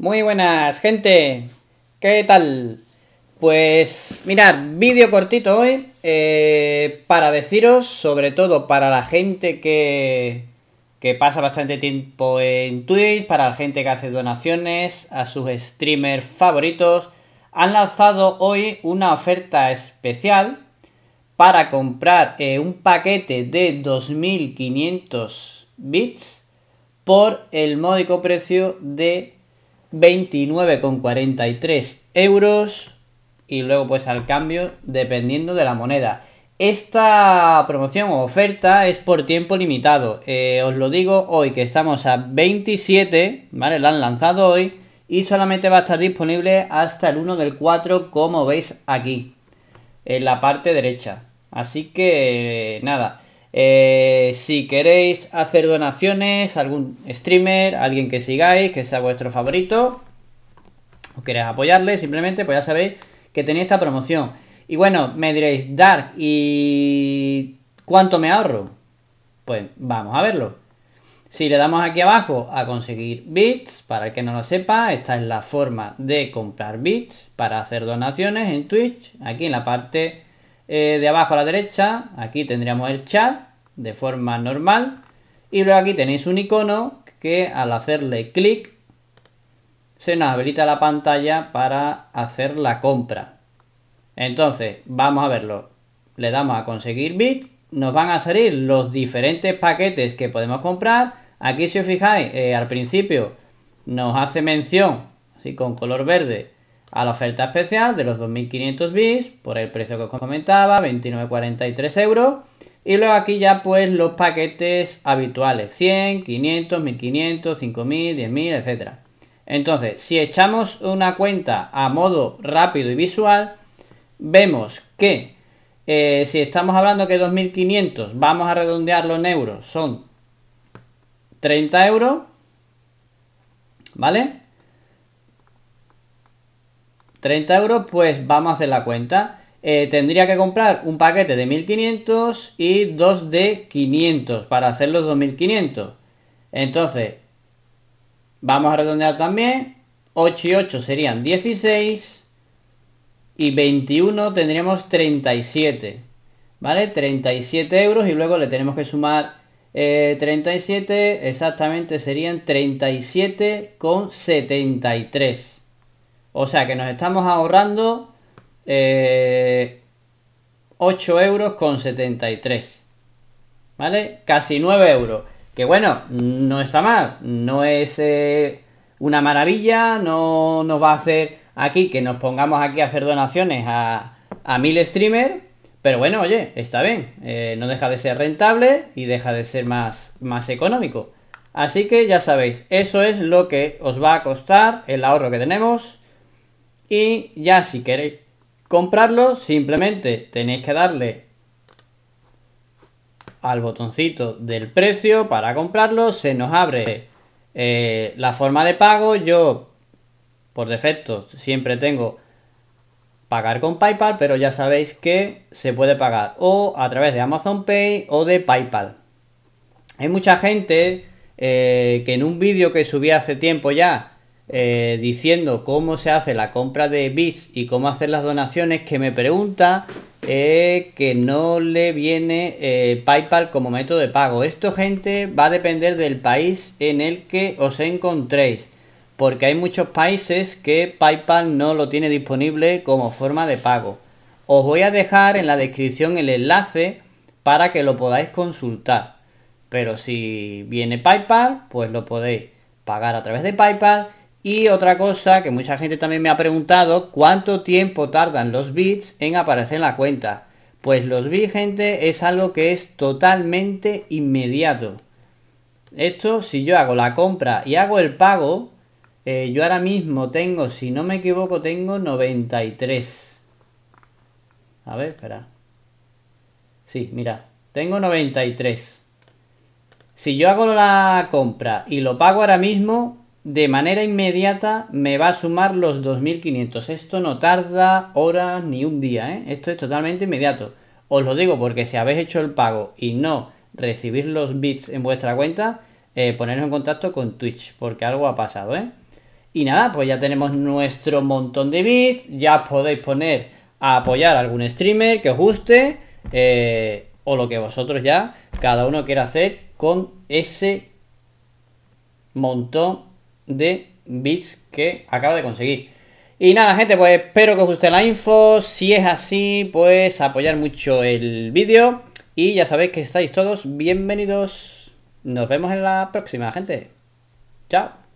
Muy buenas, gente. ¿Qué tal? Pues mirad, vídeo cortito hoy eh, para deciros, sobre todo para la gente que, pasa bastante tiempo en Twitch, para la gente que hace donaciones a sus streamers favoritos, han lanzado hoy una oferta especial para comprar eh, un paquete de 2.500 bits por el módico precio de 29,43 euros y luego pues al cambio dependiendo de la moneda. Esta promoción o oferta es por tiempo limitado. Eh, os lo digo hoy que estamos a 27, ¿vale? La han lanzado hoy y solamente va a estar disponible hasta el 1 del 4 como veis aquí, en la parte derecha. Así que nada. Eh, si queréis hacer donaciones, algún streamer, alguien que sigáis, que sea vuestro favorito, o queréis apoyarle, simplemente, pues ya sabéis que tenéis esta promoción. Y bueno, me diréis, Dark, ¿y cuánto me ahorro? Pues vamos a verlo. Si le damos aquí abajo a conseguir bits, para el que no lo sepa, esta es la forma de comprar bits para hacer donaciones en Twitch, aquí en la parte eh, de abajo a la derecha, aquí tendríamos el chat de forma normal. Y luego aquí tenéis un icono que al hacerle clic se nos habilita la pantalla para hacer la compra. Entonces, vamos a verlo. Le damos a conseguir bit, nos van a salir los diferentes paquetes que podemos comprar. Aquí si os fijáis, eh, al principio nos hace mención, así con color verde, a la oferta especial de los 2.500 bits por el precio que os comentaba, 29,43 euros. Y luego aquí ya pues los paquetes habituales, 100, 500, 1500, 5000, 10000, etc. Entonces, si echamos una cuenta a modo rápido y visual, vemos que eh, si estamos hablando que 2500, vamos a redondearlo en euros, son 30 euros, ¿vale? 30 euros, pues vamos a hacer la cuenta. Eh, tendría que comprar un paquete de 1500 y dos de 500 para hacer los 2500. Entonces, vamos a redondear también. 8 y 8 serían 16 y 21 tendríamos 37. ¿Vale? 37 euros y luego le tenemos que sumar 37, eh, exactamente serían 37,73. O sea que nos estamos ahorrando eh, 8 euros con 73. ¿Vale? Casi 9 euros. Que bueno, no está mal. No es eh, una maravilla. No nos va a hacer aquí que nos pongamos aquí a hacer donaciones a, a mil streamers. Pero bueno, oye, está bien. Eh, no deja de ser rentable y deja de ser más, más económico. Así que ya sabéis, eso es lo que os va a costar el ahorro que tenemos y ya si queréis comprarlo, simplemente tenéis que darle al botoncito del precio para comprarlo. Se nos abre eh, la forma de pago. Yo, por defecto, siempre tengo pagar con PayPal, pero ya sabéis que se puede pagar o a través de Amazon Pay o de PayPal. Hay mucha gente eh, que en un vídeo que subí hace tiempo ya eh, diciendo cómo se hace la compra de bits y cómo hacer las donaciones que me pregunta eh, que no le viene eh, PayPal como método de pago. Esto, gente, va a depender del país en el que os encontréis. Porque hay muchos países que PayPal no lo tiene disponible como forma de pago. Os voy a dejar en la descripción el enlace para que lo podáis consultar. Pero si viene PayPal, pues lo podéis pagar a través de PayPal. Y otra cosa que mucha gente también me ha preguntado, ¿cuánto tiempo tardan los bits en aparecer en la cuenta? Pues los bits, gente, es algo que es totalmente inmediato. Esto, si yo hago la compra y hago el pago, eh, yo ahora mismo tengo, si no me equivoco, tengo 93. A ver, espera. Sí, mira, tengo 93. Si yo hago la compra y lo pago ahora mismo, de manera inmediata me va a sumar los 2500. Esto no tarda horas ni un día, ¿eh? esto es totalmente inmediato. Os lo digo porque si habéis hecho el pago y no recibís los bits en vuestra cuenta, eh, poneros en contacto con Twitch porque algo ha pasado. ¿eh? Y nada, pues ya tenemos nuestro montón de bits, ya podéis poner a apoyar algún streamer que os guste eh, o lo que vosotros ya cada uno quiera hacer con ese montón de bits que acaba de conseguir. Y nada, gente, pues espero que os guste la info. Si es así, pues apoyar mucho el vídeo. Y ya sabéis que estáis todos bienvenidos. Nos vemos en la próxima, gente. Chao.